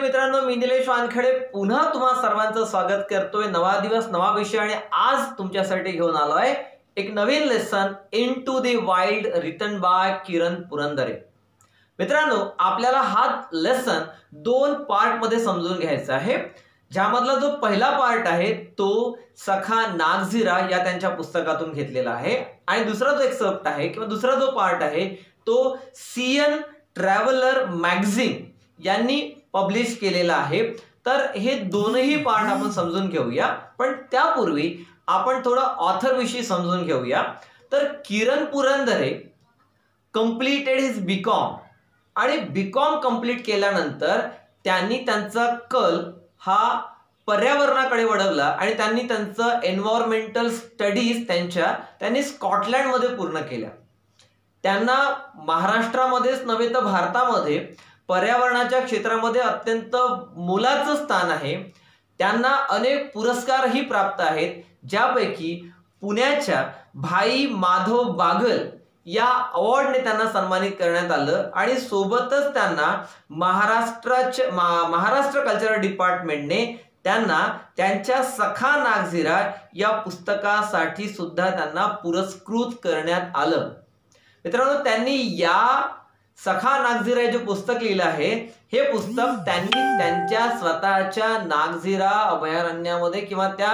विद्यार्थी मित्रांनो मी निलेश वानखेडे पुन्हा तुम्हा सर्वांचं स्वागत करतोय नवा दिवस नवा विषय आणि आज तुमच्यासाठी घेऊन आलो आहे एक नवीन lesson into the wild written by Kiran Purandare मित्रांनो आपल्याला हा लेसन दोन पार्ट मध्ये समजून घ्यायचा आहे ज्यामधला जो पहिला पार्ट आहे तो सखा नागझिरा या त्यांच्या पुस्तकातून घेतलेला आहे आणि दुसरा जो एक्सेप्ट आहे किंवा दुसरा जो पार्ट आहे तो सीएन ट्रॅव्हलर मॅगझिन यांनी पब्लिश केलेला आहे तर हे दोनही पार्ट आपण समजून घेऊया पण त्यापूर्वी आपण थोडं ऑथरविषयी समजून घेऊया तर Kiran Purandare completed his BCom आणि बीकॉम कॉम कम्प्लीट केल्यानंतर त्यांनी त्यांचा कल हा पर्यावरणाकडे वळवला आणि त्यांनी त्यांचं एन्व्हायरमेंटल स्टडीज त्यांच्या त्यांनी स्कॉटलँडमध्ये पूर्ण केल्या त्यांना महाराष्ट्रामध्येच नव्हे तर भारतामध्ये पर्यावरणाच्या क्षेत्रामध्ये अत्यंत मोलाचं स्थान आहे त्यांना अनेक पुरस्कारही प्राप्त आहेत ज्यापैकी पुण्याच्या भाई माधव बागल या अवॉर्डने त्यांना सन्मानित करण्यात आलं आणि सोबतच त्यांना महाराष्ट्राच्या महाराष्ट्र कल्चरल डिपार्टमेंटने त्यांना त्यांच्या सखा नागझिरा या पुस्तकासाठी सुद्धा त्यांना पुरस्कृत करण्यात आलं मित्रांनो त्यांनी या सखा नागझिरा जे पुस्तक लिहिलं आहे हे पुस्तक त्यांनी त्यांच्या स्वतःच्या नागझिरा अभयारण्यामध्ये किंवा त्या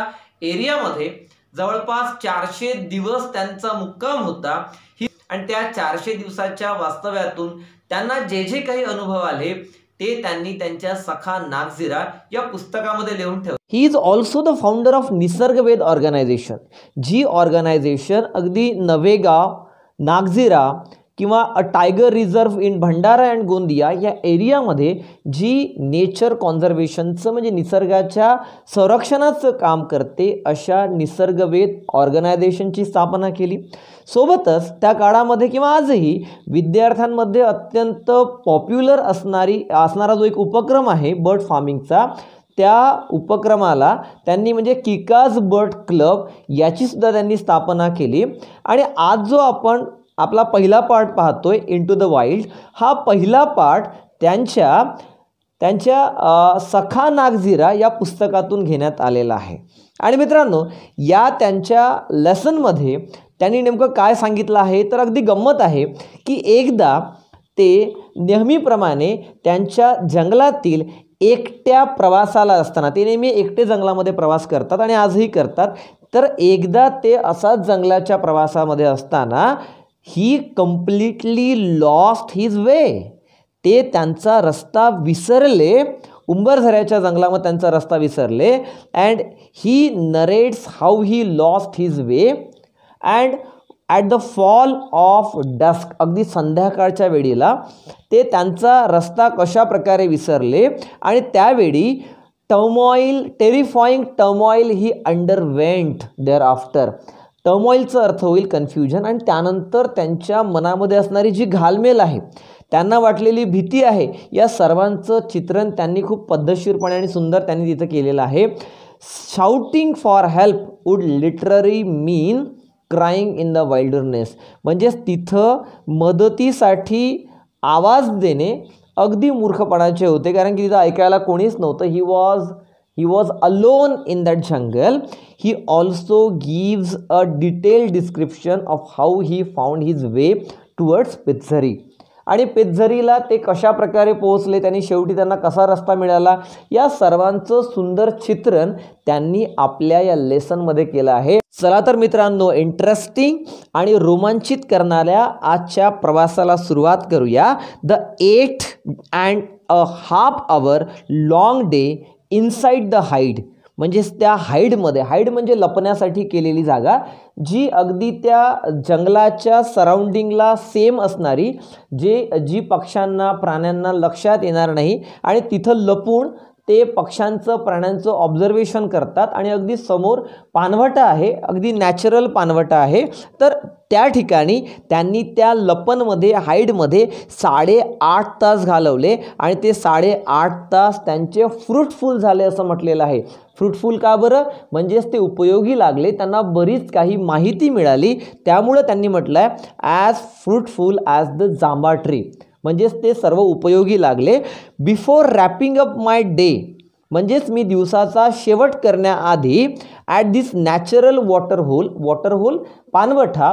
एरियामध्ये जवळपास चारशे दिवस त्यांचा मुक्काम होता ही आणि त्या चारशे दिवसाच्या वास्तव्यातून त्यांना जे जे काही अनुभव आले ते त्यांनी त्यांच्या सखा नागझिरा या पुस्तकामध्ये लिहून ठेवलं he is also the founder of Nisargaved organisation जी ऑर्गनायझेशन अगदी नवेगाव नागझिरा किंवा a tiger reserve in Bhandara and Gondia या एरियामध्ये जी नेचर कॉन्झर्वेशनचं म्हणजे निसर्गाच्या संरक्षणाचं काम करते अशा निसर्गवेद ऑर्गनायझेशनची स्थापना केली सोबतच त्या काळामध्ये किंवा आजही विद्यार्थ्यांमध्ये अत्यंत पॉप्युलर असणारी असणारा जो एक उपक्रम आहे बर्ड फार्मिंगचा त्या उपक्रमाला त्यांनी म्हणजे किकाज बर्ड क्लब याचीसुद्धा त्यांनी स्थापना केली आणि आज जो आपण आपला पहिला पार्ट पाहतोय टू द वाईल्ड हा पहिला पार्ट त्यांच्या त्यांच्या सखा नागझिरा या पुस्तकातून घेण्यात आलेला आहे आणि मित्रांनो या त्यांच्या लेसनमध्ये त्यांनी नेमकं काय सांगितलं आहे तर अगदी गंमत आहे की एकदा ते नेहमीप्रमाणे त्यांच्या जंगलातील एकट्या प्रवासाला असताना ते नेहमी एकटे जंगलामध्ये प्रवास करतात आणि आजही करतात तर एकदा ते असाच जंगलाच्या प्रवासामध्ये असताना he completely lost his way ते त्यांचा रस्ता विसरले उंबरझऱ्याच्या जंगलामध्ये त्यांचा रस्ता विसरले and he narrates how he lost his way and at the fall of dusk अगदी संध्याकाळच्या वेळीला ते त्यांचा रस्ता कशा प्रकारे विसरले आणि त्यावेळी turmoil terrifying turmoil he underwent thereafter टर्मॉईलचा अर्थ होईल कन्फ्युजन आणि त्यानंतर त्यांच्या मनामध्ये असणारी जी घालमेल आहे त्यांना वाटलेली भीती आहे या सर्वांचं चित्रण त्यांनी खूप पद्धतशीरपणे आणि सुंदर त्यांनी तिथं केलेलं आहे shouting for help would literally mean crying in the wilderness म्हणजेच तिथं मदतीसाठी आवाज देणे अगदी मूर्खपणाचे होते कारण की तिथं ऐकायला कोणीच नव्हतं he was he was alone in that jungle. He also gives a detailed description of how he found his way towards Pizzari. आणि पेझरीला ते कशा प्रकारे पोहोचले त्यांनी शेवटी त्यांना कसा रस्ता मिळाला या सर्वांचं सुंदर चित्रण त्यांनी आपल्या या लेसनमध्ये केलं आहे चला तर मित्रांनो इंटरेस्टिंग आणि रोमांचित करणाऱ्या आजच्या प्रवासाला सुरुवात करूया the eight and a half hour long day inside the hide म्हणजेच त्या हाईडमध्ये हाईड म्हणजे लपण्यासाठी केलेली जागा जी अगदी त्या जंगलाच्या सराउंडिंगला सेम असणारी जे जी पक्ष्यांना प्राण्यांना लक्षात येणार नाही आणि तिथं लपून ते पक्ष्यांचं प्राण्यांचं ऑब्झर्वेशन करतात आणि अगदी समोर पानवटं आहे अगदी नॅचरल पानवटं आहे तर त्या ठिकाणी त्यांनी त्या लपनमध्ये हाईडमध्ये साडेआठ तास घालवले आणि ते साडेआठ तास त्यांचे फ्रुटफुल झाले असं म्हटलेलं आहे फ्रुटफुल का बरं म्हणजेच ते उपयोगी लागले त्यांना बरीच काही माहिती मिळाली त्यामुळं त्यांनी म्हटलं आहे as fruitful as the jamba tree म्हणजेच ते सर्व उपयोगी लागले before wrapping up my day म्हणजेच मी दिवसाचा शेवट करण्याआधी at this natural water hole water hole पानवठा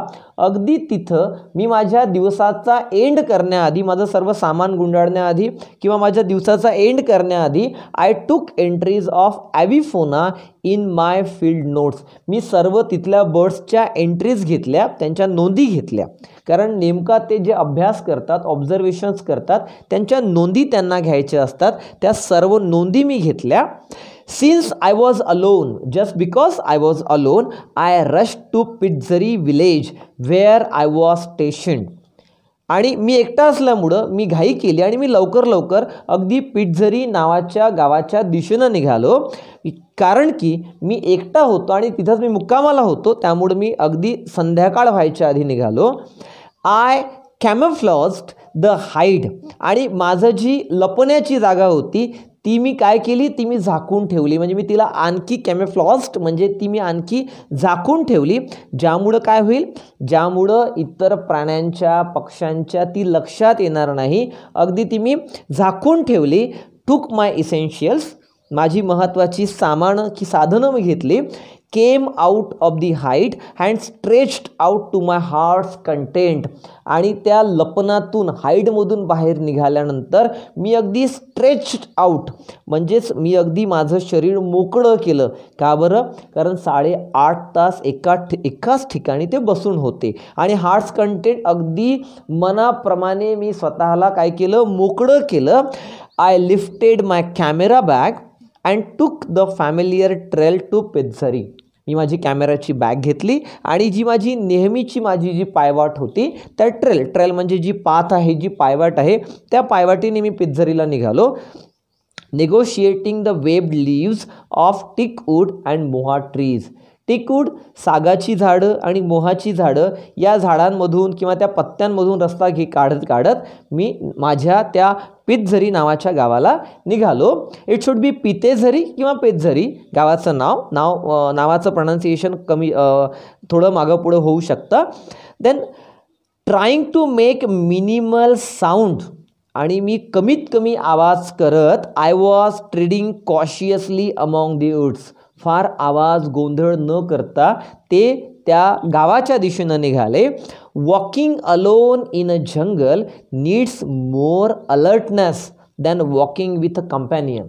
अगदी तिथं मी माझ्या दिवसाचा एंड करण्याआधी माझं सर्व सामान गुंडाळण्याआधी किंवा माझ्या दिवसाचा एंड करण्याआधी I took entries of avifauna in my field notes मी सर्व तिथल्या बर्ड्सच्या एंट्रीज घेतल्या त्यांच्या नोंदी घेतल्या कारण नेमका ते जे अभ्यास करतात ऑब्झर्वेशन्स करतात त्यांच्या नोंदी त्यांना घ्यायच्या असतात त्या सर्व नोंदी मी घेतल्या since I was alone just because I was alone I rush to Pitezari village where I was station आणि मी एकटा असल्यामुळं मी घाई केली आणि मी लवकर लवकर अगदी पिटझरी नावाच्या गावाच्या दिशेनं निघालो कारण की मी एकटा होतो आणि तिथंच मी मुक्कामाला होतो त्यामुळं मी अगदी संध्याकाळ व्हायच्या आधी निघालो आय कॅमफ्लॉस्ड द हाईड आणि माझं जी लपण्याची जागा होती ती मी काय केली ती मी झाकून ठेवली म्हणजे मी तिला आणखी कॅमेफ्लॉस्ट म्हणजे ती मी आणखी झाकून ठेवली ज्यामुळं काय होईल ज्यामुळं इतर प्राण्यांच्या पक्ष्यांच्या ती लक्षात येणार नाही अगदी ती मी झाकून ठेवली टूक माय इसेन्शियल्स माझी महत्त्वाची सामान की साधनं मी घेतली came out of the hide and stretched out to my heart's content आणि त्या लपनातून हाईटमधून बाहेर निघाल्यानंतर मी अगदी स्ट्रेच्ड आउट म्हणजेच मी अगदी माझं शरीर मोकळं केलं का बरं कारण साडेआठ तास एका एकाच ठिकाणी ते बसून होते आणि हार्ट्स कंटेंट अगदी मनाप्रमाणे मी स्वतःला काय केलं मोकळं केलं I lifted my camera bag and took the familiar trail to Pitezari मी माझी कॅमेराची बॅग घेतली आणि जी माझी नेहमीची माझी जी पायवाट होती त्या ट्रेल ट्रेल म्हणजे जी पाथ आहे जी पायवाट आहे त्या पायवाटीने मी पिझरीला निघालो negotiating the web leaves of teak and moha trees टिकूड सागाची झाडं आणि मोहाची झाडं या झाडांमधून किंवा त्या पत्त्यांमधून रस्ता घे काढत काढत मी माझ्या त्या पितझरी नावाच्या गावाला निघालो इट शुड बी पितेझरी किंवा पेतझरी गावाचं नाव नाव नावाचं प्रोनाऊन्सिएशन कमी थोडं मागं पुढं होऊ शकतं then trying to make minimal sound आणि मी कमीत कमी आवाज करत I was treading cautiously among the woods फार आवाज गोंधळ न करता ते त्या गावाच्या दिशेनं निघाले walking alone in a jungle needs more alertness than walking with a companion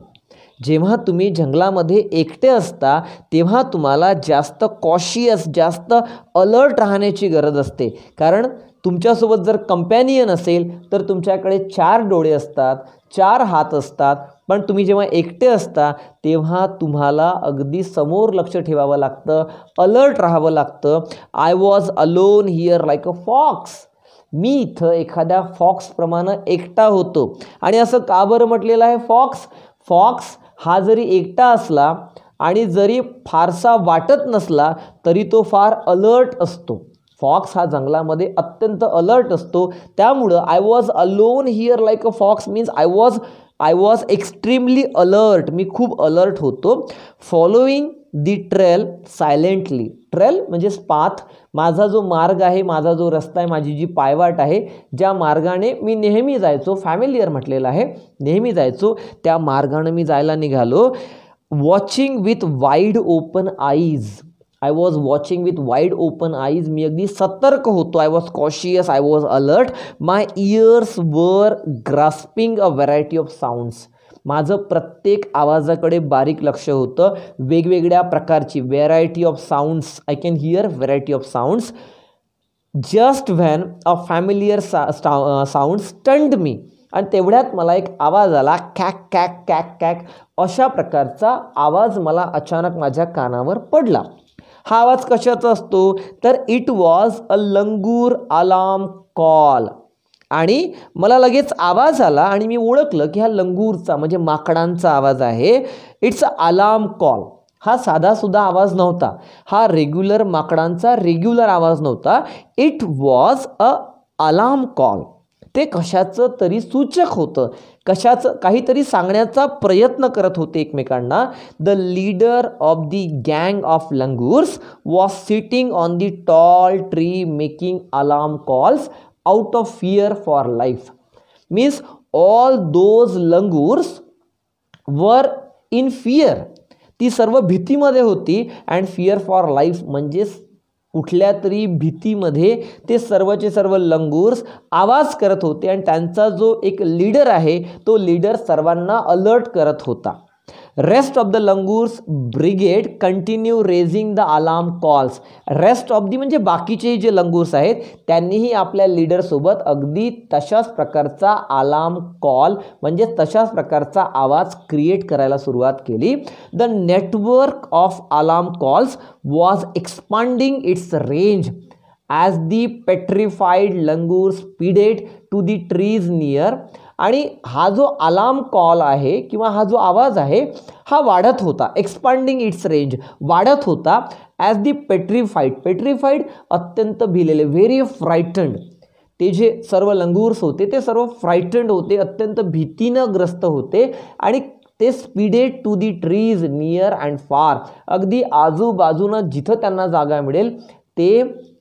जेव्हा तुम्ही जंगलामध्ये एकटे असता तेव्हा तुम्हाला जास्त कॉशियस जास्त अलर्ट राहण्याची गरज असते कारण तुमच्यासोबत जर कंपॅनियन असेल तर तुमच्याकडे चार डोळे असतात चार हात असतात पण तुम्ही जेव्हा एकटे असता तेव्हा तुम्हाला अगदी समोर लक्ष ठेवावं लागतं अलर्ट राहावं लागतं I was alone here like a fox मी इथं एखाद्या फॉक्सप्रमाणे एकटा होतो आणि असं का बरं म्हटलेलं आहे फॉक्स फॉक्स हा जरी एकटा असला आणि जरी फारसा वाटत नसला तरी तो फार अलर्ट असतो फॉक्स हा जंगलामध्ये अत्यंत अलर्ट असतो त्यामुळं I was alone here like a fox means I was I was extremely alert मी खूप अलर्ट होतो following the trail silently trail म्हणजेच पाथ माझा जो मार्ग आहे माझा जो रस्ता आहे माझी जी पायवाट आहे ज्या मार्गाने मी नेहमी जायचो फॅमिलीयर म्हटलेलं आहे नेहमी जायचो त्या मार्गाने मी जायला निघालो watching with wide open eyes I was watching with wide open eyes मी अगदी सतर्क होतो I was cautious I was alert my ears were grasping a variety of sounds माझं प्रत्येक आवाजाकडे बारीक लक्ष होतं वेगवेगळ्या प्रकारची variety of sounds I can hear variety of sounds just when a familiar सा साऊंड स्टंड मी आणि तेवढ्यात मला एक आवाज आला कॅक कॅक कॅक कॅक अशा प्रकारचा आवाज मला अचानक माझ्या कानावर पडला हा आवाज कशाचा असतो तर it was a langur alarm call आणि मला लगेच आवाज आला आणि मी ओळखलं की हा लंगूरचा म्हणजे माकडांचा आवाज आहे इट्स अ अलार्म कॉल हा साधासुद्धा आवाज नव्हता हा रेग्युलर माकडांचा रेग्युलर आवाज नव्हता it was a alarm call ते कशाचं तरी सूचक होतं कशाचं काहीतरी सांगण्याचा प्रयत्न करत होते एकमेकांना द लीडर ऑफ दी गँग of langurs was sitting on the tall tree making alarm calls out of fear for life means all those langurs were in fear ती सर्व भीतीमध्ये होती अँड फिअर फॉर लाईफ म्हणजेच कुठल्या तरी भीतीमध्ये ते सर्वचे सर्व langurs आवाज करत होते आणि त्यांचा जो एक लीडर आहे तो लीडर सर्वांना अलर्ट करत होता rest of the langurs brigade continue raising the alarm calls rest of the म्हणजे बाकीचे जे लंगूर्स आहेत त्यांनीही आपल्या लीडरसोबत अगदी तशाच प्रकारचा अलार्म कॉल म्हणजे तशाच प्रकारचा आवाज क्रिएट करायला सुरुवात केली the network of alarm calls was expanding its range as the petrified langurs speeded to the trees near आणि हा जो अलार्म कॉल आहे किंवा हा जो आवाज आहे हा वाढत होता एक्सपांडिंग इट्स रेंज वाढत होता ॲज दी पेट्रीफाईड पेट्रीफाईड अत्यंत भिलेले व्हेरी फ्रायटंड ते जे सर्व लंगूर्स होते ते सर्व फ्रायटंड होते अत्यंत भीतीनं ग्रस्त होते आणि ते speeded to the trees near and far अगदी आजूबाजूनं जिथं त्यांना जागा मिळेल ते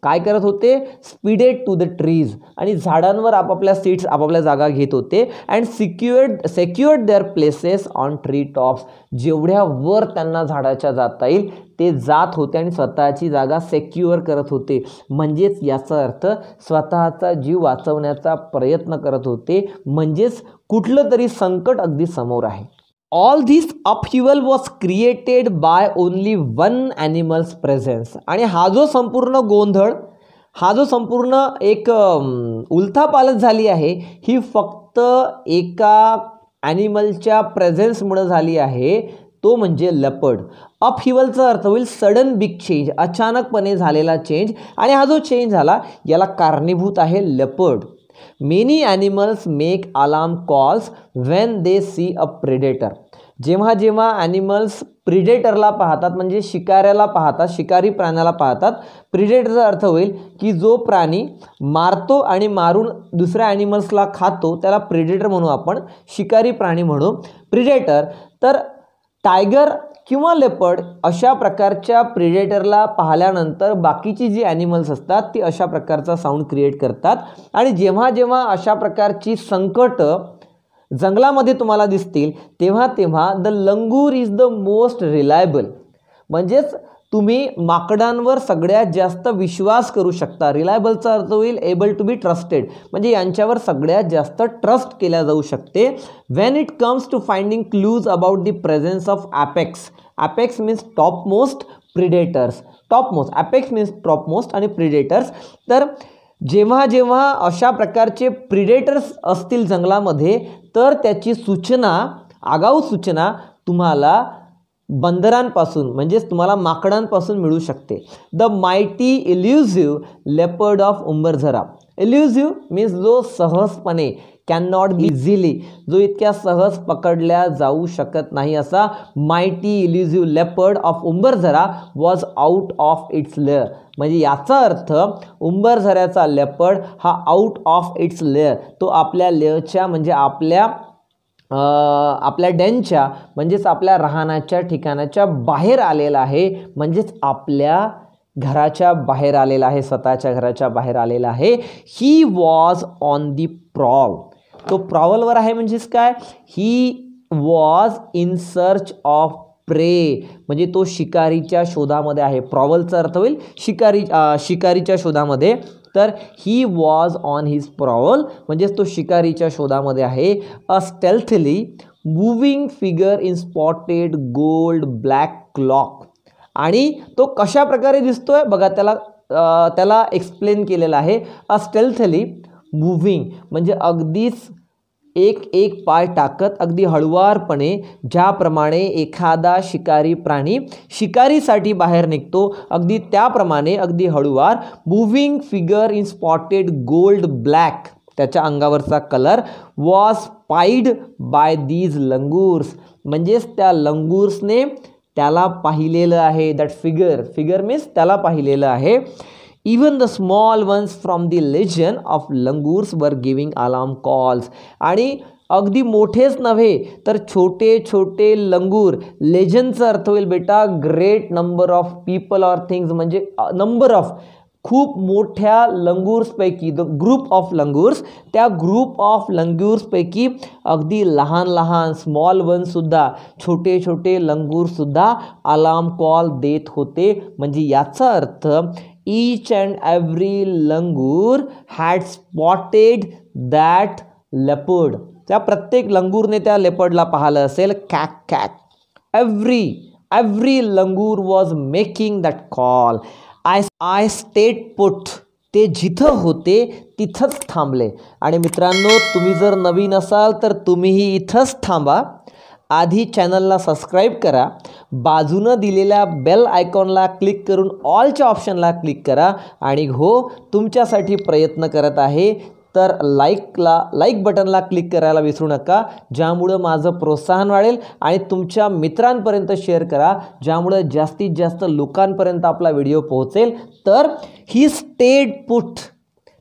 काय करत होते स्पीडेड टू द ट्रीज आणि झाडांवर आपापल्या सीट्स आपापल्या जागा घेत होते and secured secured their places on tree tops जेवढ्या वर त्यांना झाडाच्या जाता येईल ते जात होते आणि स्वतःची जागा सेक्युअर करत होते म्हणजेच याचा अर्थ स्वतःचा जीव वाचवण्याचा प्रयत्न करत होते म्हणजेच कुठलं तरी संकट अगदी समोर आहे all this upheaval was created by only one animal's presence आणि हा जो संपूर्ण गोंधळ हा जो संपूर्ण एक उलथापालथ झाली आहे ही फक्त एका ॲनिमलच्या प्रेझेन्समुळं झाली आहे तो म्हणजे लपड अपहिवलचा अर्थ होईल सडन बिग चेंज अचानकपणे झालेला चेंज आणि हा जो चेंज झाला याला कारणीभूत आहे लपड many animals make alarm calls when they see a predator जेव्हा जेव्हा ॲनिमल्स प्रिडेटरला पाहतात म्हणजे शिकाऱ्याला पाहतात शिकारी प्राण्याला पाहतात प्रिडेटरचा अर्थ होईल की जो प्राणी मारतो आणि मारून दुसऱ्या ॲनिमल्सला खातो त्याला प्रिडेटर म्हणू आपण शिकारी प्राणी म्हणू प्रिडेटर तर टायगर किंवा लेपर्ड अशा प्रकारच्या प्रिडेटरला पाहिल्यानंतर बाकीची जी ॲनिमल्स असतात ती अशा प्रकारचा साऊंड क्रिएट करतात आणि जेव्हा जेव्हा अशा प्रकारची संकटं जंगलामध्ये तुम्हाला दिसतील तेव्हा तेव्हा the langur is the most reliable म्हणजेच तुम्ही माकडांवर सगळ्यात जास्त विश्वास करू शकता रिलायबलचा अर्थ होईल एबल टू बी ट्रस्टेड म्हणजे यांच्यावर सगळ्यात जास्त ट्रस्ट केल्या जाऊ शकते when it comes to finding clues about the presence of apex apex means top most predators top most apex means top most आणि प्रिडेटर्स तर जेव्हा जेव्हा अशा प्रकारचे प्रिडेटर्स असतील जंगलामध्ये तर त्याची सूचना आगाऊ सूचना तुम्हाला बंदरांपासून म्हणजेच तुम्हाला माकडांपासून मिळू शकते the mighty elusive leopard of Umbarzara elusive means जो सहजपणे कॅन नॉट बी इझिली जो इतक्या सहज पकडल्या जाऊ शकत नाही असा mighty elusive leopard of Umbarzara was out of its lair म्हणजे याचा अर्थ उंबरझऱ्याचा लेपर्ड हा आउट ऑफ इट्स लेअर तो आपल्या लेअरच्या म्हणजे आपल्या आपल्या डॅनच्या म्हणजेच आपल्या राहण्याच्या ठिकाणाच्या बाहेर आलेला आहे म्हणजेच आपल्या घराच्या बाहेर आलेला आहे स्वतःच्या घराच्या बाहेर आलेला आहे he was on the prowl तो प्रॉवलवर आहे म्हणजेच काय he was in search of prey म्हणजे तो शिकारीच्या शोधामध्ये आहे प्रॉवलचा अर्थ होईल शिकारी शिकारीच्या शोधामध्ये तर he was on his prowl म्हणजेच तो शिकारीच्या शोधामध्ये आहे a stealthily moving figure in spotted gold black cloak आणि तो कशा प्रकारे दिसतोय बघा त्याला त्याला एक्सप्लेन केलेला आहे अ स्टेल्थली मुव्हिंग म्हणजे अगदीच एक एक पाय टाकत अगदी हळुवारपणे ज्याप्रमाणे एखादा शिकारी प्राणी शिकारीसाठी बाहेर निघतो अगदी त्याप्रमाणे अगदी हळुवार moving figure in spotted gold black त्याच्या अंगावरचा colour was spied by these langurs म्हणजेच त्या लंगूर्सने त्याला पाहिलेलं आहे दॅट फिगर फिगर मीन्स त्याला पाहिलेलं आहे even the small ones from the legion of langurs were giving alarm calls आणि अगदी मोठेच नव्हे तर छोटे छोटे लंगूर लेजनचा अर्थ होईल बेटा great number of people or things म्हणजे नंबर ऑफ खूप मोठ्या लंगूर्सपैकी द ग्रुप ऑफ लंगूर्स त्या ग्रुप ऑफ लंगूर्सपैकी अगदी लहान लहान स्मॉल वनसुद्धा छोटे छोटे लंगूरसुद्धा अलार्म कॉल देत होते म्हणजे याचा अर्थ each and every langur had spotted that leopard त्या प्रत्येक लंगूरने त्या लेपर्डला पाहिलं असेल कॅक कॅक every every langur was making that call I I stayed put ते जिथं होते तिथंच थांबले आणि मित्रांनो तुम्ही जर नवीन असाल तर तुम्हीही इथंच थांबा आधी चॅनलला सबस्क्राईब करा बाजूनं दिलेल्या बेल आयकॉनला क्लिक करून ऑलच्या ऑप्शनला क्लिक करा आणि हो तुमच्यासाठी प्रयत्न करत आहे तर लाईकला लाईक बटनला क्लिक करायला विसरू नका ज्यामुळं माझं प्रोत्साहन वाढेल आणि तुमच्या मित्रांपर्यंत शेअर करा ज्यामुळं जास्तीत जास्त लोकांपर्यंत आपला व्हिडिओ पोहोचेल तर ही स्टेड पुट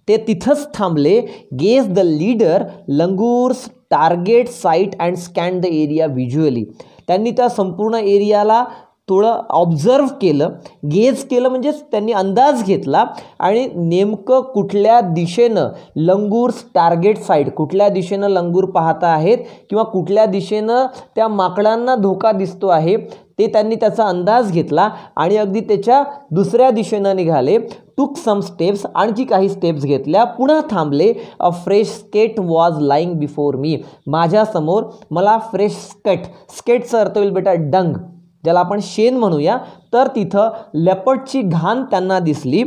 ते तिथंच थांबले gaze the leader langurs target sight and scan the area visually त्यांनी त्या संपूर्ण एरियाला थोडं ऑब्झर्व केलं गेज केलं म्हणजेच त्यांनी अंदाज घेतला आणि नेमकं कुठल्या दिशेनं लंगूर्स टार्गेट साईड कुठल्या दिशेनं लंगूर पाहता आहेत किंवा कुठल्या दिशेनं त्या माकडांना धोका दिसतो आहे ते त्यांनी त्याचा अंदाज घेतला आणि अगदी त्याच्या दुसऱ्या दिशेनं निघाले टूक सम स्टेप्स आणखी काही स्टेप्स घेतल्या पुन्हा थांबले a fresh scat was lying before me माझ्यासमोर मला फ्रेश स्केट स्केटचा अर्थ होईल बेटा डंग ज्याला आपण शेन म्हणूया तर तिथं लेपटची घाण त्यांना दिसली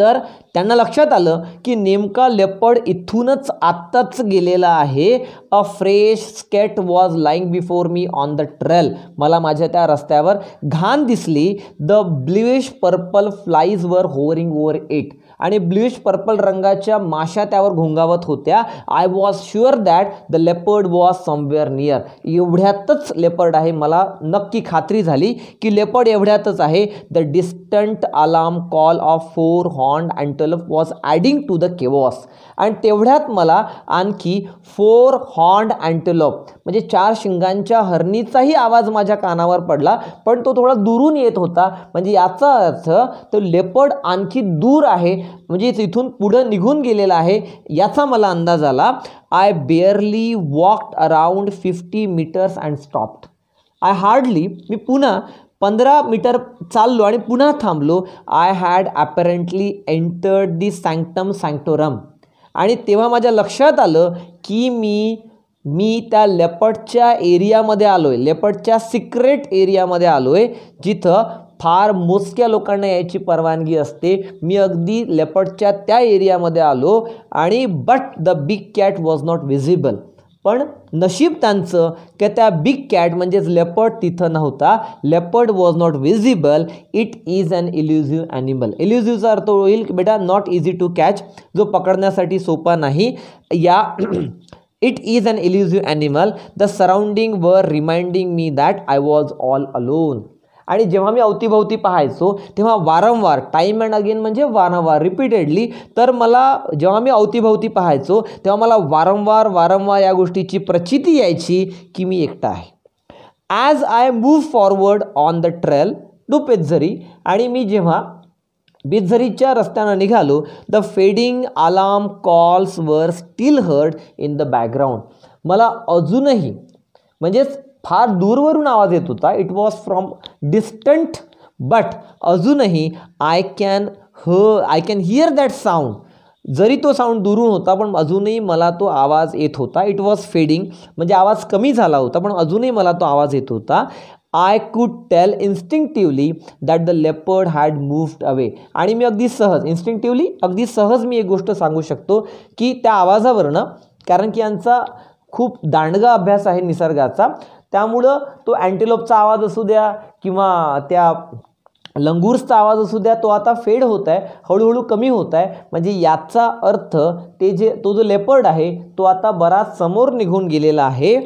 तर त्यांना लक्षात आलं की नेमका लेपड इथूनच आत्ताच गेलेला आहे a fresh scat was lying before me on the trail मला माझ्या त्या रस्त्यावर घाण दिसली the bluish purple flies were hovering over it आणि ब्ल्युश पर्पल रंगाच्या माशा त्यावर घोंगावत होत्या I was sure that the leopard was somewhere near एवढ्यातच लेपर्ड आहे मला नक्की खात्री झाली की लेपर्ड एवढ्यातच आहे the distant alarm call of four horned antelope was adding to the chaos आणि तेवढ्यात मला आणखी फोर हॉर्न अँटलप म्हणजे चार शिंगांच्या हरणीचाही आवाज माझ्या कानावर पडला पण तो थोडा दुरून येत होता म्हणजे याचा अर्थ तो लेपर्ड आणखी दूर आहे म्हणजे इथून पुढं निघून गेलेला आहे याचा मला अंदाज आला I barely walked around fifty metres and stopped I hardly मी पुन्हा पंधरा मीटर चाललो आणि पुन्हा थांबलो I had apparently entered the sanctum sanctorum आणि तेव्हा माझ्या लक्षात आलं की मी मी त्या लेपटच्या एरियामध्ये आलो आहे लेपटच्या सिक्रेट एरियामध्ये आलो आहे जिथं फार मोजक्या लोकांना यायची परवानगी असते मी अगदी लेपटच्या त्या एरियामध्ये आलो आणि but the big cat was not visible पण नशीब त्यांचं की त्या बिग कॅट म्हणजेच लेपर्ड तिथं नव्हता leopard was not visible it is an elusive animal इल्युझिव्हचा अर्थ होईल की बेटा नॉट इझी टू कॅच जो पकडण्यासाठी सोपा नाही या it is an elusive animal the surrounding were reminding me that I was all alone आणि जेव्हा मी अवतीभोवती पाहायचो तेव्हा वारंवार टाईम अँड अगेन म्हणजे वारंवार रिपीटेडली तर मला जेव्हा मी अवतीभोवती पाहायचो तेव्हा मला वारंवार वारंवार या गोष्टीची प्रचिती यायची की मी एकटा आहे as I move forward on the trail to Pezari आणि मी जेव्हा बिझरीच्या रस्त्यानं निघालो the fading alarm calls were still heard in the background मला अजूनही म्हणजेच फार दूरवरून आवाज येत होता it was from distant but अजूनही आय कॅन ह I can hear that sound जरी तो साऊंड दुरून होता पण अजूनही मला तो आवाज येत होता इट वॉज फेडिंग म्हणजे आवाज कमी झाला होता पण अजूनही मला तो आवाज येत होता I could tell instinctively that the leopard had moved away आणि मी अगदी सहज इन्स्टिंक्टिव्हली अगदी सहज मी एक गोष्ट सांगू शकतो की त्या आवाजावरनं कारण की यांचा खूप दांडगा अभ्यास आहे निसर्गाचा त्यामुळं तो अँटिलोपचा आवाज असू द्या किंवा त्या लंगूर्सचा आवाज असू द्या तो आता फेड होत आहे हळूहळू कमी होत आहे म्हणजे याचा अर्थ ते जे तो जो लेपर्ड आहे तो आता बराच समोर निघून गेलेला आहे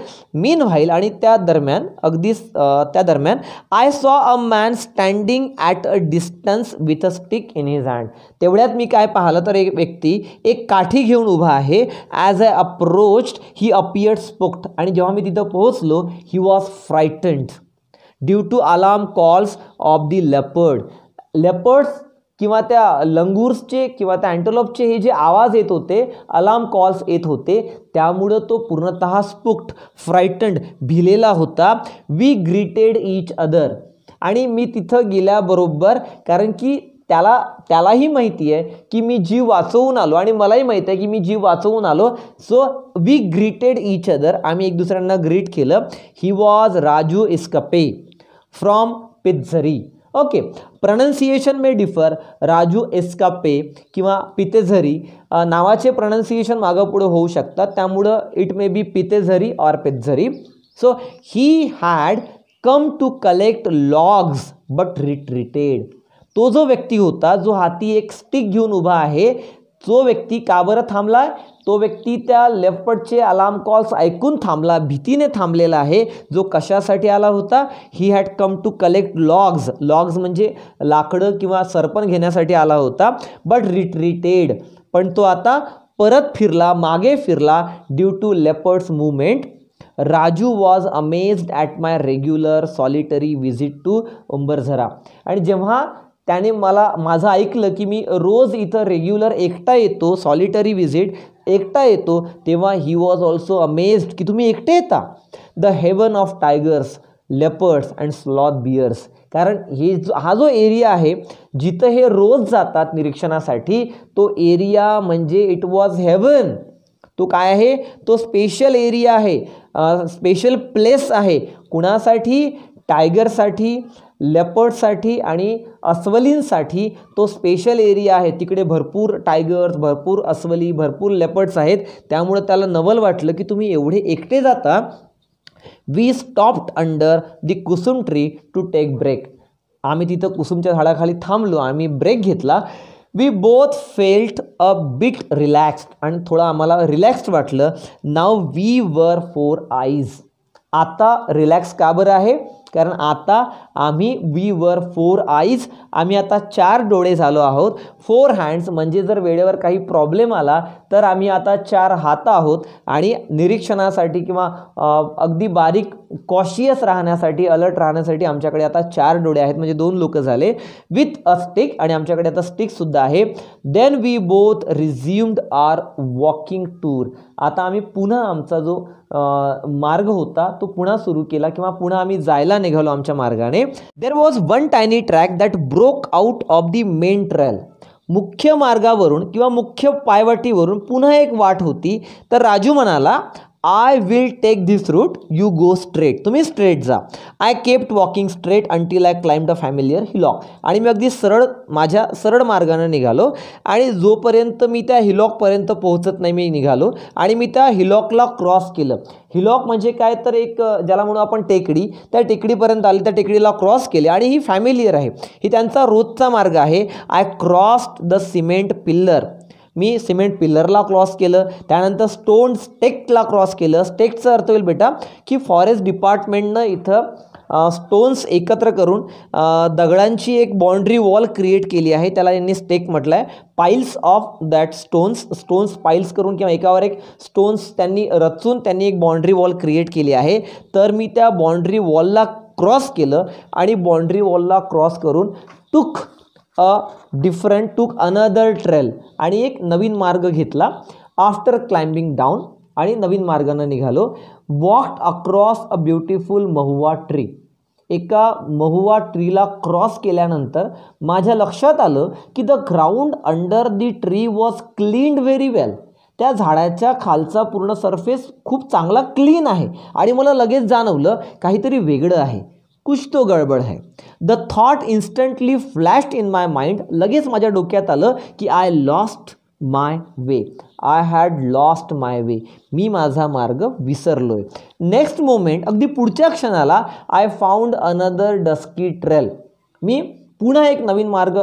मीन व्हाईल आणि त्या दरम्यान अगदी त्या दरम्यान I saw a man standing at a distance with a stick in his hand तेवढ्यात मी काय पाहिलं तर एक व्यक्ती एक काठी घेऊन उभा आहे as a approach he appeared spooked आणि जेव्हा मी तिथं पोहोचलो he was frightened due to alarm calls of the leopard leopards किंवा त्या लंगूर्सचे किंवा त्या अँटोलॉपचे हे जे आवाज येत होते अलार्म कॉल्स येत होते त्यामुळं तो पूर्णतः स्पुक्ट फ्रायटंड भिलेला होता वी ग्रीटेड इच अदर आणि मी तिथं गेल्याबरोबर कारण की त्याला त्यालाही माहिती आहे की मी जीव वाचवून आलो आणि मलाही माहिती आहे की मी जीव वाचवून आलो so we greeted each other आम्ही एक दुसऱ्यांना ग्रीट केलं he was Raju Eskape from Pizari okay pronunciation may differ Raju Eskape किंवा पितेझरी नावाचे प्रनन्सिएशन पुढं होऊ शकतात त्यामुळं it may be Pitezari or Pizari so he had come to collect logs but retreated तो जो व्यक्ती होता जो हाती एक स्टिक घेऊन उभा आहे जो व्यक्ती का बरं थांबला तो व्यक्ती त्या लेफ्टपटचे अलार्म कॉल्स ऐकून थांबला भीतीने थांबलेला आहे जो कशासाठी आला होता he had come to collect logs logs म्हणजे लाकडं किंवा सरपण घेण्यासाठी आला होता बट रिट्रीटेड पण तो आता परत फिरला मागे फिरला due to leopard's movement Raju was amazed at my regular solitary visit to Umbarzara आणि जेव्हा त्याने मला माझं ऐकलं की मी रोज इथं रेग्युलर एकटा येतो सॉलिटरी विजिट एकटा येतो तेव्हा ही वॉज ऑल्सो अमेज्ड की तुम्ही एकटे येता the haven of tigers leopards and sloth bears कारण हे जो हा जो एरिया आहे जिथं हे रोज जातात निरीक्षणासाठी तो एरिया म्हणजे इट वॉज हेवन तो काय आहे तो स्पेशल एरिया आहे स्पेशल प्लेस आहे कुणासाठी टायगरसाठी लेपर्डसाठी आणि अस्वलींसाठी तो स्पेशल एरिया आहे तिकडे भरपूर टायगर्स भरपूर अस्वली भरपूर लेपर्ड्स आहेत त्यामुळं त्याला नवल वाटलं की तुम्ही एवढे एकटे जाता we stopped under the kusum tree to take break आम्ही तिथं कुसुमच्या झाडाखाली थांबलो आम्ही ब्रेक घेतला we both felt a bit relaxed आणि थोडं आम्हाला रिलॅक्स्ड वाटलं now we were four eyes आता रिलॅक्स का बरं आहे कारण आता आम्ही वी वर फोर आईज आम्ही आता चार डोळे झालो आहोत फोर हँड्स म्हणजे जर वेळेवर काही प्रॉब्लेम आला तर आम्ही आता चार हात आहोत आणि निरीक्षणासाठी किंवा अगदी बारीक कॉशियस राहण्यासाठी अलर्ट राहण्यासाठी आमच्याकडे आता चार डोळे आहेत म्हणजे दोन लोक झाले विथ अ स्टिक आणि आमच्याकडे आता स्टिकसुद्धा आहे then we both resumed our walking tour आता आम्ही पुन्हा आमचा जो मार्ग होता तो पुन्हा सुरू केला किंवा पुन्हा आम्ही जायला निघालो आमच्या मार्गाने there was one tiny track that broke out of the main trail मुख्य मार्गावरून किंवा मुख्य पायवाटीवरून पुन्हा एक वाट होती तर राजू म्हणाला I will take this route you go straight तुम्ही स्ट्रेट जा I kept walking straight until I climbed a familiar hillock आणि मी अगदी सरळ माझ्या सरळ मार्गानं निघालो आणि जोपर्यंत मी त्या हिलॉकपर्यंत पोहोचत नाही मी निघालो आणि मी त्या हिलॉकला क्रॉस केलं हिलॉक म्हणजे काय तर एक ज्याला म्हणू आपण टेकडी त्या टेकडीपर्यंत आली त्या टेकडीला क्रॉस केले आणि ही फॅमिलियर आहे ही त्यांचा रोजचा मार्ग आहे I crossed the cement pillar मी सिमेंट पिलरला क्रॉस केलं त्यानंतर स्टोन टेकला क्रॉस केलं स्टेकचा अर्थ होईल बेटा की फॉरेस्ट डिपार्टमेंटनं इथं स्टोन्स एकत्र करून दगडांची एक बाउंड्री वॉल क्रिएट केली आहे त्याला यांनी स्टेक म्हटलं आहे piles of that stones stones piles करून किंवा एकावर एक स्टोन्स त्यांनी रचून त्यांनी एक बाउंड्री वॉल क्रिएट केली आहे तर मी त्या बाउंड्री वॉलला क्रॉस केलं आणि बाउंड्री वॉलला क्रॉस करून took a different took another trail आणि एक नवीन मार्ग घेतला आफ्टर क्लाइम्बिंग डाऊन आणि नवीन मार्गानं निघालो walked across a beautiful mahua tree एका महुवा ट्रीला क्रॉस केल्यानंतर माझ्या लक्षात आलं की the ground under the tree was cleaned very well त्या झाडाच्या खालचा पूर्ण सरफेस खूप चांगला क्लीन आहे आणि मला लगेच जाणवलं काहीतरी वेगळं आहे कुछ तो गडबड है the thought instantly flashed in my mind लगेच माझ्या डोक्यात आलं की I lost my way I had lost my way मी माझा मार्ग विसरलो आहे नेक्स्ट मोमेंट अगदी पुढच्या क्षणाला I found another dusky trail मी पुन्हा एक नवीन मार्ग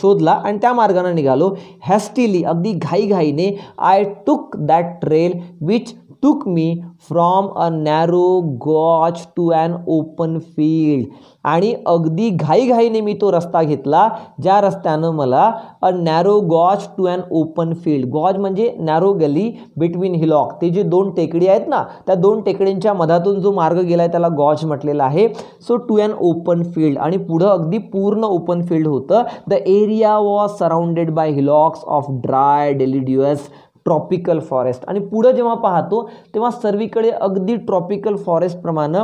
शोधला आणि त्या मार्गाने निघालो हॅस्टिली अगदी घाईघाईने I took that trail which took me from a narrow gorge to an open field आणि अगदी घाईघाईने मी तो रस्ता घेतला ज्या रस्त्यानं मला a narrow gorge to an open field gorge म्हणजे नॅरो गली बिटवीन हिलॉक ते जे दोन टेकडी आहेत ना त्या दोन टेकडींच्या मधातून जो मार्ग गेला आहे त्याला गॉज म्हटलेला आहे so to an open field आणि पुढं अगदी पूर्ण ओपन फील्ड होतं the area was surrounded by hillocks of dry deciduous tropical forest आणि पुढं जेव्हा पाहतो तेव्हा सर्वीकडे अगदी ट्रॉपिकल फॉरेस्टप्रमाणे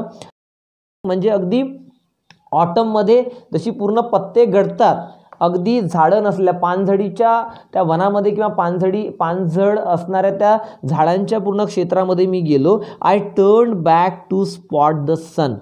म्हणजे अगदी ऑटममध्ये जशी पूर्ण पत्ते घडतात अगदी झाडं नसल्या पानझडीच्या त्या वनामध्ये किंवा पानझडी पानझड असणाऱ्या त्या झाडांच्या पूर्ण क्षेत्रामध्ये मी गेलो I turn back to spot the sun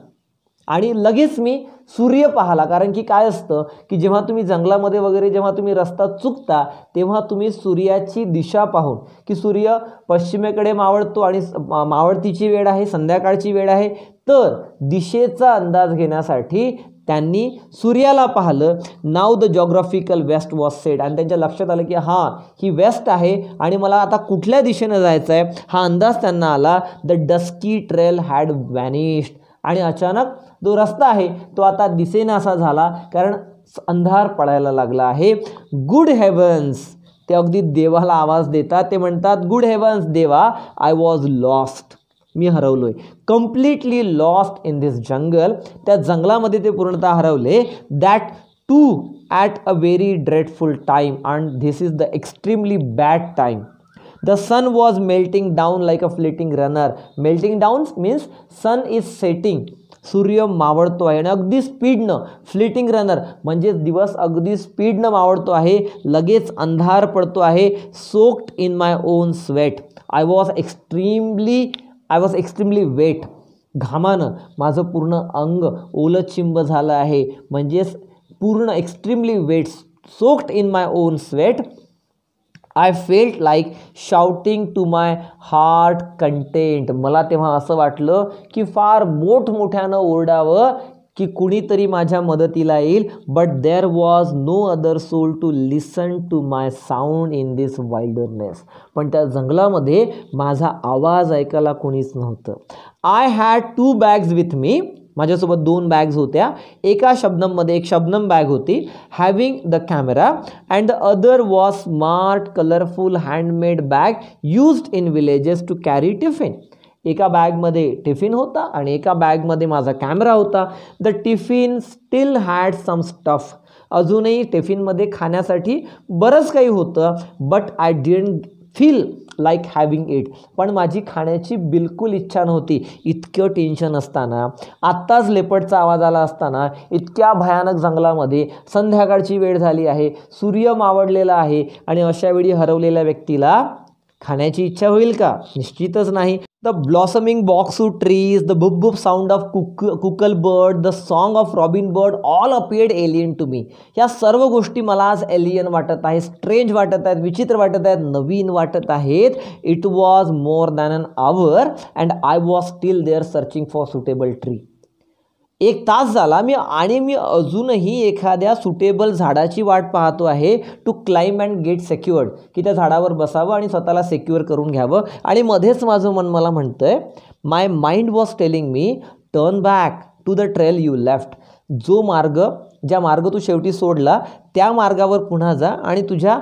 आणि लगेच मी सूर्य पाहाला कारण की काय असतं की जेव्हा तुम्ही जंगलामध्ये वगैरे जेव्हा तुम्ही रस्ता चुकता तेव्हा तुम्ही सूर्याची दिशा पाहून की सूर्य पश्चिमेकडे मावळतो आणि मावळतीची वेळ आहे संध्याकाळची वेळ आहे तर दिशेचा अंदाज घेण्यासाठी त्यांनी सूर्याला पाहिलं now the geographical west was said आणि त्यांच्या लक्षात आलं की हां ही वेस्ट आहे आणि मला आता कुठल्या दिशेनं जायचं आहे हा अंदाज त्यांना आला the dusky trail had vanished आणि अचानक जो रस्ता आहे तो आता दिसेनासा झाला कारण अंधार पडायला लागला आहे गुड हेवन्स ते अगदी देवाला आवाज देतात ते म्हणतात गुड हेवन्स देवा आय वॉज लॉस्ट मी हरवलो आहे completely lost in this jungle त्या जंगलामध्ये ते पूर्णतः हरवले that too at a very dreadful time and this is the extremely bad time the sun was melting down like a flitting runner melting down means sun is setting सूर्य मावळतो आहे आणि अगदी स्पीडनं फ्लिटिंग रनर म्हणजेच दिवस अगदी स्पीडनं मावळतो आहे लगेच अंधार पडतो आहे soaked in my own sweat I was extremely I was extremely wet घामानं माझं पूर्ण अंग ओलं झालं आहे म्हणजेच पूर्ण extremely wet soaked in my own sweat I felt like shouting to my heart content मला तेव्हा असं वाटलं की फार मोठमोठ्यानं ओरडावं की कुणीतरी माझ्या मदतीला येईल but there was no other soul to listen to my sound in this wilderness पण त्या जंगलामध्ये माझा आवाज ऐकायला कोणीच नव्हतं I had two bags with मी माझ्यासोबत दोन बॅग्स होत्या एका शब्दममध्ये एक शब्दम बॅग होती having the camera and the other was smart colourful handmade bag used in villages to carry tiffin एका बॅगमध्ये टिफिन होता आणि एका बॅगमध्ये माझा कॅमेरा होता the tiffin still had some stuff अजूनही टिफिनमध्ये खाण्यासाठी बरंच काही होतं but I didn't feel like having it पण माझी खाण्याची बिलकुल इच्छा नव्हती इतकं टेन्शन असताना आत्ताच लेपटचा आवाज आला असताना इतक्या भयानक जंगलामध्ये संध्याकाळची वेळ झाली आहे सूर्य मावडलेला आहे आणि अशावेळी हरवलेल्या व्यक्तीला खाण्याची इच्छा होईल का निश्चितच नाही ब्लॉसमिंग ब्लॉसमिंग बॉक्सू द द बुब साऊंड ऑफ कुक cuckoo bird the song of robin bird all appeared alien to me ह्या सर्व गोष्टी मला आज एलियन वाटत आहे स्ट्रेंज वाटत आहेत विचित्र वाटत आहेत नवीन वाटत आहेत it was more than an hour and I was still there searching for suitable tree एक तास झाला मी आणि मी अजूनही एखाद्या सुटेबल झाडाची वाट पाहतो आहे to climb and get secured की त्या झाडावर बसावं आणि स्वतःला सेक्युअर करून घ्यावं आणि मध्येच माझं मन मला म्हणतं आहे my mind was telling me turn back to the trail you left जो मार्ग ज्या मार्ग तू शेवटी सोडला त्या मार्गावर पुन्हा जा आणि तुझ्या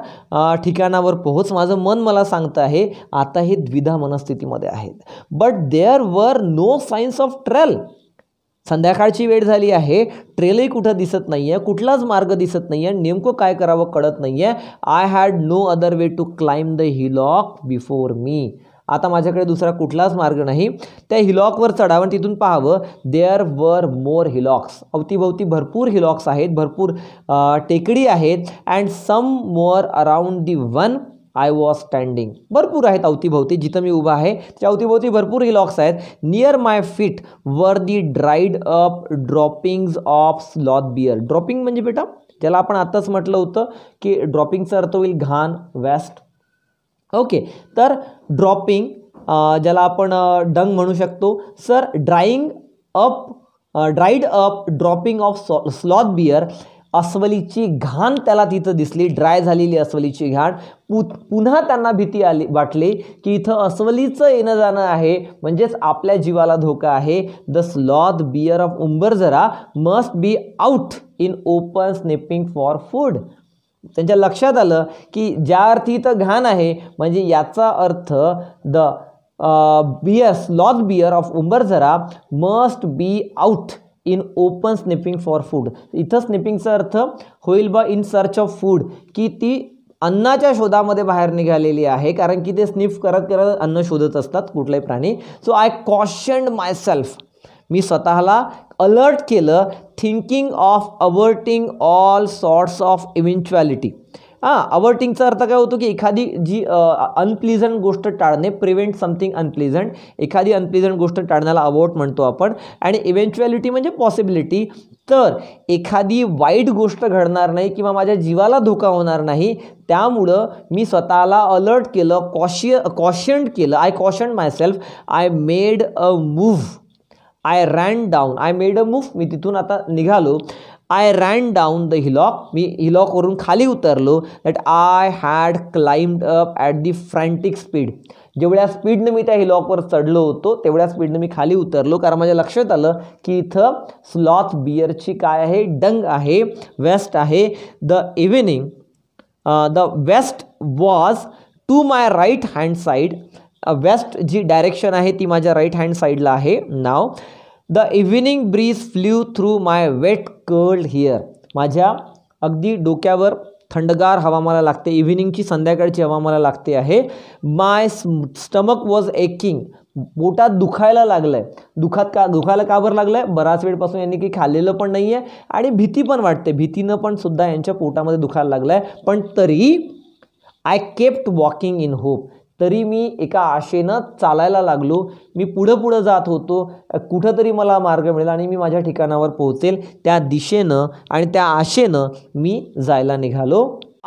ठिकाणावर पोहोच माझं मन मला सांगतं आहे आता हे द्विधा मनस्थितीमध्ये आहेत but there were no signs of trail संध्याकाळची वेळ झाली आहे ट्रेलही कुठं दिसत नाही आहे कुठलाच मार्ग दिसत नाही आहे नेमकं काय करावं कळत नाही आहे I had no other way to climb the hillock before मी आता माझ्याकडे दुसरा कुठलाच मार्ग नाही त्या हिलॉकवर चढावं तिथून पाहावं देअर वर मोर हिलॉक्स अवतीभवती भरपूर हिलॉक्स आहेत भरपूर टेकडी आहेत and some more around the one I was standing भरपूर आहेत अवतीभोवती जिथं मी उभा आहे त्या अवतीभोवती भरपूर हिलॉक्स आहेत near my feet were the dried up droppings of sloth bear dropping म्हणजे बेटा ज्याला आपण आत्ताच म्हटलं होतं की ड्रॉपिंगचा अर्थ होईल घाण वेस्ट ओके तर ड्रॉपिंग ज्याला आपण डंग म्हणू शकतो sir drying up dried up dropping of sloth bear अस्वलीची घाण त्याला तिथं दिसली ड्राय झालेली अस्वलीची घाण पु पुन्हा त्यांना भीती आली वाटली की इथं अस्वलीचं येणं जाणं आहे म्हणजेच आपल्या जीवाला धोका आहे the sloth bear of Umbarzara must be out in open sniping for food त्यांच्या लक्षात आलं की ज्या अर्थी इथं घाण आहे म्हणजे याचा अर्थ the bear sloth bear of Umbarzara must be out in open sniping for food इथं स्निपिंगचा अर्थ होईल बा इन सर्च ऑफ फूड की ती अन्नाच्या शोधामध्ये बाहेर निघालेली आहे कारण की ते स्निफ करत करत अन्न शोधत असतात कुठलाही प्राणी सो आय कॉशन्ड मायसेल्फ मी स्वतःला अलर्ट केलं thinking of averting all sorts of eventuality हां अवर्टिंगचा अर्थ काय होतो की एखादी जी अनप्लिझंट गोष्ट टाळणे प्रिव्हेंट समथिंग अनप्लिझंट एखादी अनप्लिझंट गोष्ट टाळण्याला अवॉर्ट म्हणतो आपण आणि इव्हेंच्युअलिटी म्हणजे पॉसिबिलिटी तर एखादी वाईट गोष्ट घडणार नाही किंवा माझ्या जीवाला धोका होणार नाही त्यामुळं मी स्वतःला अलर्ट केलं कॉशिय कॉशंट केलं I caution myself I made a move I ran down I made a move मी तिथून आता निघालो I ran down the hillock मी हिलॉकवरून खाली उतरलो that I had climbed up at the frantic speed जेवढ्या स्पीडनं मी त्या हिलॉकवर चढलो होतो तेवढ्या स्पीडनं मी खाली उतरलो कारण माझ्या लक्षात आलं की इथं स्लॉथ बियरची काय आहे डंग आहे वेस्ट आहे the evening the west was to my right hand side west जी डायरेक्शन आहे ती माझ्या राईट हँड साईडला आहे नाव the evening breeze flew through my wet curled hair माझ्या अगदी डोक्यावर थंडगार हवा मला लागते इव्हिनिंगची संध्याकाळची हवा मला लागते आहे माय स्टमक वॉज एकिंग पोटात दुखायला लागलं आहे दुखात का दुखायला का बरं लागलं आहे बराच वेळपासून यांनी काही खाल्लेलं पण नाही आहे आणि भीती पण वाटते भीतीनं पण सुद्धा यांच्या पोटामध्ये दुखायला लागलं आहे पण तरी I kept walking in hope तरी मी एका आशेनं चालायला लागलो मी पुढं पुढं जात होतो कुठंतरी मला मार्ग मिळेल आणि मी माझ्या ठिकाणावर पोहोचेल त्या दिशेनं आणि त्या आशेनं मी जायला निघालो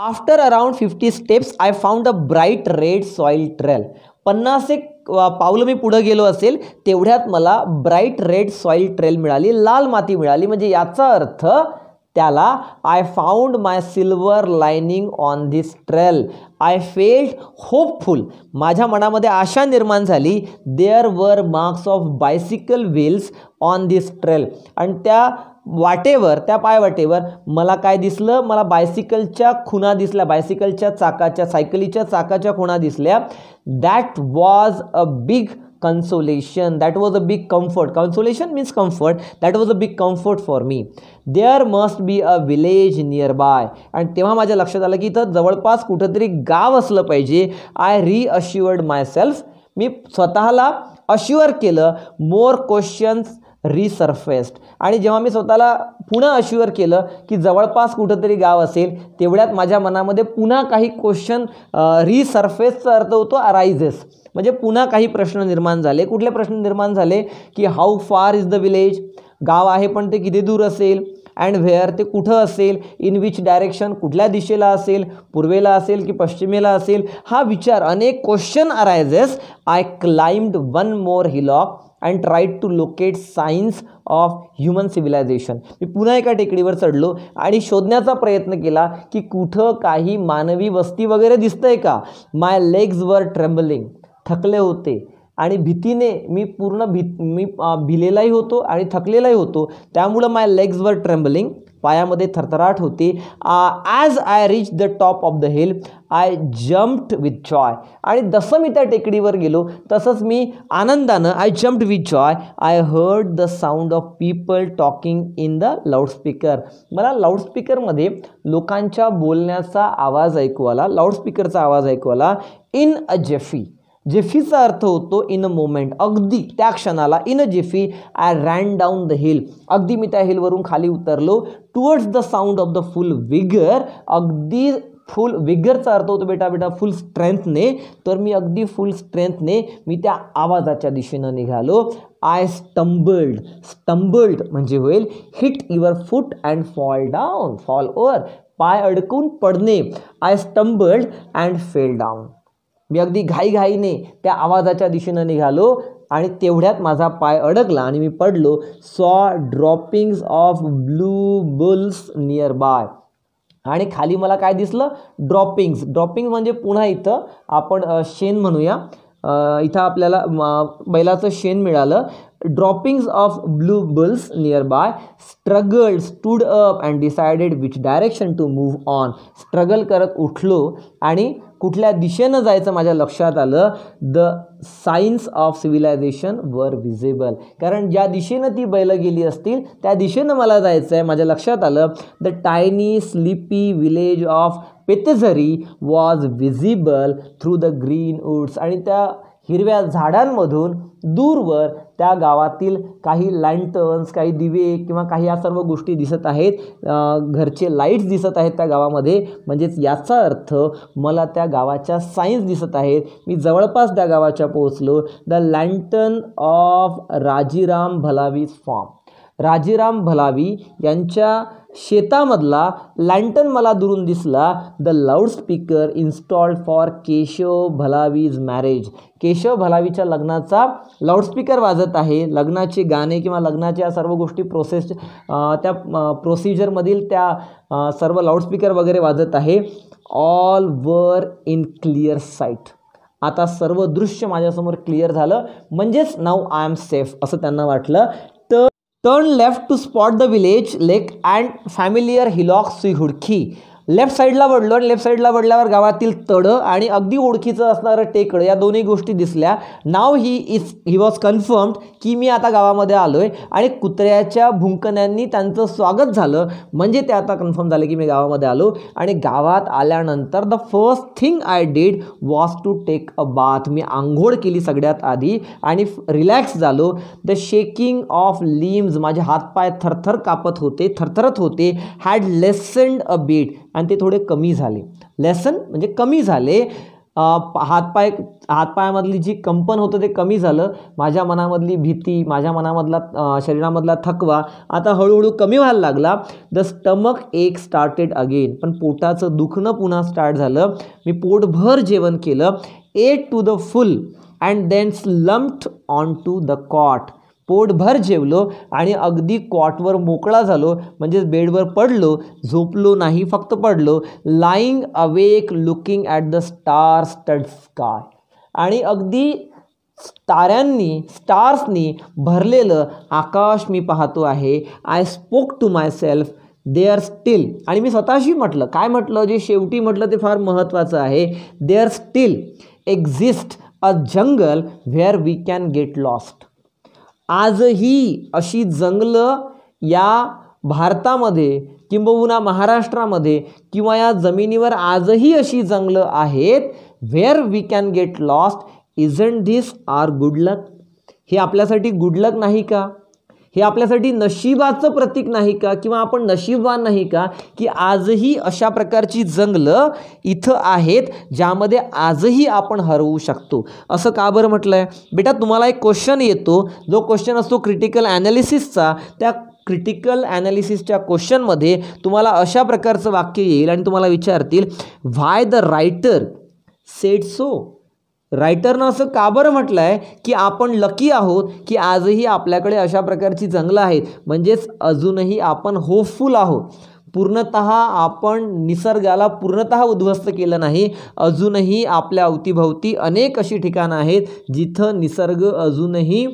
after around fifty steps I found a bright red soil trail पन्नास एक पावलं मी पुढं गेलो असेल तेवढ्यात मला ब्राईट रेड सॉईल ट्रेल मिळाली लाल माती मिळाली म्हणजे याचा अर्थ त्याला I found my silver lining on this trail I felt hopeful माझ्या मनामध्ये आशा निर्माण झाली there were marks of bicycle wheels on this trail आणि त्या वाटेवर त्या पायवाटेवर मला काय दिसलं मला बायसिकलच्या खुणा दिसल्या बायसिकलच्या चाकाच्या सायकलीच्या चाकाच्या खुणा दिसल्या that was a big consolation that was a big comfort consolation means comfort that was a big comfort for me there must be a village nearby and तेव्हा lakshat लक्षात आलं की इथं जवळपास कुठंतरी गाव असलं पाहिजे i reassured myself मी स्वतःला अश्युअर केलं मोर क्वेश्चन्स रिसर्फेस्ड आणि जेव्हा मी स्वतःला पुन्हा अश्युअर केलं की जवळपास कुठंतरी गाव असेल तेवढ्यात माझ्या मनामध्ये पुन्हा काही क्वेश्चन रिसर्फेसचा अर्थ होतो अरायझेस म्हणजे पुन्हा काही प्रश्न निर्माण झाले कुठले प्रश्न निर्माण झाले की how far is the village गाव आहे पण ते किती दूर असेल अँड व्हेअर ते कुठं असेल इन विच डायरेक्शन कुठल्या दिशेला असेल पूर्वेला असेल की पश्चिमेला असेल हा विचार अनेक question arises I climbed one more hillock and try to locate signs of human civilisation मी पुन्हा एका टेकडीवर चढलो आणि शोधण्याचा प्रयत्न केला की कुठं काही मानवी वस्ती वगैरे दिसतंय का माय लेग्जवर वर ट्रेम्बलिंग थकले होते आणि भीतीने मी पूर्ण भी मी भिलेलाही होतो आणि थकलेलाही होतो त्यामुळं माय लेग्सवर वर ट्रेम्बलिंग पायामध्ये थरथराट होती as I reach the top of the hill I jumped with joy आणि जसं मी त्या टेकडीवर गेलो तसंच मी आनंदानं I jumped with joy I heard the sound of people talking in the loudspeaker मला लाऊडस्पीकरमध्ये लोकांच्या बोलण्याचा आवाज ऐकू आला लाऊडस्पीकरचा आवाज ऐकू आला इन अ जेफी जेफीचा अर्थ होतो इन अ मोमेंट अगदी त्या क्षणाला in a jiffy I ran down the hill अगदी मी त्या हिलवरून खाली उतरलो towards the sound of the full vigour अगदी फुल विगरचा अर्थ होतो बेटा बेटा फुल स्ट्रेंथने तर मी अगदी फुल स्ट्रेंथने मी त्या आवाजाच्या दिशेनं निघालो आय स्टंबल्ड स्टंबल्ड म्हणजे होईल hit your foot and fall down fall over पाय अडकून पडणे I stumbled and fell down मी अगदी घाईघाईने त्या आवाजाच्या दिशेनं निघालो आणि तेवढ्यात माझा पाय अडकला आणि मी पडलो saw droppings of blue bulls nearby आणि खाली मला काय दिसलं ड्रॉपिंग्स ड्रॉपिंग म्हणजे पुन्हा इथं आपण शेण म्हणूया इथं आपल्याला बैलाचं शेण मिळालं droppings of blue bulls nearby struggle stood up and decided which direction to move on struggle करत उठलो आणि कुठल्या दिशेनं जायचं माझ्या लक्षात आलं the signs of civilisation were visible कारण ज्या दिशेनं ती बैलं गेली असतील त्या दिशेनं मला जायचं आहे माझ्या लक्षात आलं the tiny sleepy village of Petzari was visible through the green woods आणि त्या हिरव्या झाडांमधून दूरवर त्या गावातील काही लँटर्न्स काही दिवे किंवा काही या सर्व गोष्टी दिसत आहेत घरचे लाईट्स दिसत आहेत त्या गावामध्ये म्हणजेच याचा अर्थ मला त्या गावाच्या सायन्स दिसत आहेत मी जवळपास त्या गावाच्या पोहोचलो the lantern of Rajiram Bhalavi's farm Rajiram Bhalavi यांच्या शेतामधला लँटन मला दुरून दिसला the loudspeaker installed for Keshav Bhalavi's marriage Keshav भलावीच्या लग्नाचा लाऊडस्पीकर वाजत आहे लग्नाचे गाणे किंवा लग्नाच्या सर्व गोष्टी प्रोसेस त्या प्रोसिजरमधील त्या सर्व लाऊडस्पीकर वगैरे वाजत आहे all were in clear site आता सर्व दृश्य माझ्यासमोर क्लिअर झालं म्हणजेच नाऊ आय एम सेफ असं त्यांना वाटलं Turn left to spot the village, lake and familiar hillock Suihurki. Left साईडला वडलो आणि लेफ्ट साईडला वडल्यावर गावातील तडं आणि अगदी ओळखीचं असणारं टेकडं या दोन्ही गोष्टी दिसल्या नाव he is he was confirmed की मी आता गावामध्ये आलो आहे आणि कुत्र्याच्या भुंकण्यांनी त्यांचं स्वागत झालं म्हणजे ते आता कन्फर्म झालं की मी गावामध्ये आलो आणि गावात आल्यानंतर the first thing I did was to take a bath मी आंघोळ केली सगळ्यात आधी आणि रिलॅक्स झालो द शेकिंग ऑफ लिम्स माझे हातपाय थरथर कापत होते थरथरत होते हॅड लेसन्ड अ बीट आणि ते थोडे कमी झाले लेसन म्हणजे कमी झाले हातपाय हातपायामधली जी कंपन होतं ते कमी झालं माझ्या मनामधली भीती माझ्या मनामधला शरीरामधला थकवा आता हळूहळू कमी व्हायला लागला the stomach ache started again पण पोटाचं दुखणं पुन्हा स्टार्ट झालं मी पोटभर जेवण केलं ate to the full and then slumped on to the cot पोटभर जेवलो आणि अगदी कॉटवर मोकळा झालो म्हणजेच बेडवर पडलो झोपलो नाही फक्त पडलो lying awake looking at the star studded sky आणि अगदी ताऱ्यांनी स्टार्सनी भरलेलं आकाश मी पाहतो आहे I spoke to myself they are still आणि मी स्वतःशी म्हटलं काय म्हटलं जे शेवटी म्हटलं ते फार महत्त्वाचं आहे they are still exist a jungle where we can get lost आजही अशी जंगलं या भारतामध्ये किंबहुना महाराष्ट्रामध्ये किंवा या जमिनीवर आजही अशी जंगलं आहेत where we can get lost isn't this our good luck हे आपल्यासाठी गुड लक नाही का हे आपल्यासाठी नशिबाचं प्रतीक नाही का किंवा आपण नशिबवान नाही का की आजही अशा प्रकारची जंगलं इथं आहेत ज्यामध्ये आजही आपण हरवू शकतो असं का बरं म्हटलं आहे बेटा तुम्हाला एक क्वेश्चन येतो जो क्वेश्चन असतो क्रिटिकल ॲनालिसिसचा त्या क्रिटिकल ॲनालिसिसच्या क्वेश्चनमध्ये तुम्हाला अशा प्रकारचं वाक्य येईल आणि तुम्हाला विचारतील why the writer said so रायटरनं असं का बरं म्हटलं आहे की आपण लकी आहोत की आजही आपल्याकडे अशा प्रकारची जंगलं आहेत म्हणजेच अजूनही आपण होपफुल आहोत पूर्णत आपण निसर्गाला पूर्णत उद्ध्वस्त केलं नाही अजूनही आपल्या अवतीभवती अनेक अशी ठिकाणं आहेत जिथं निसर्ग अजूनही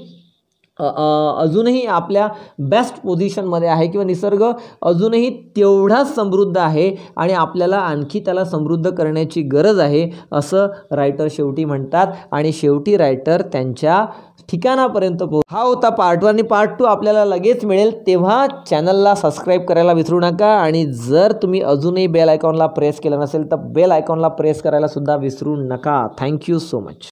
अजूनही आपल्या बेस्ट पोझिशनमध्ये आहे किंवा निसर्ग अजूनही तेवढाच समृद्ध आहे आणि आपल्याला आणखी त्याला समृद्ध करण्याची गरज आहे असं रायटर शेवटी म्हणतात आणि शेवटी रायटर त्यांच्या ठिकाणापर्यंत पोहोच हा होता पार्ट वन आणि पार्ट टू आपल्याला लगेच मिळेल तेव्हा चॅनलला सबस्क्राईब करायला विसरू नका आणि जर तुम्ही अजूनही बेल आयकॉनला प्रेस केलं नसेल तर बेल आयकॉनला प्रेस करायला सुद्धा विसरू नका थँक्यू सो मच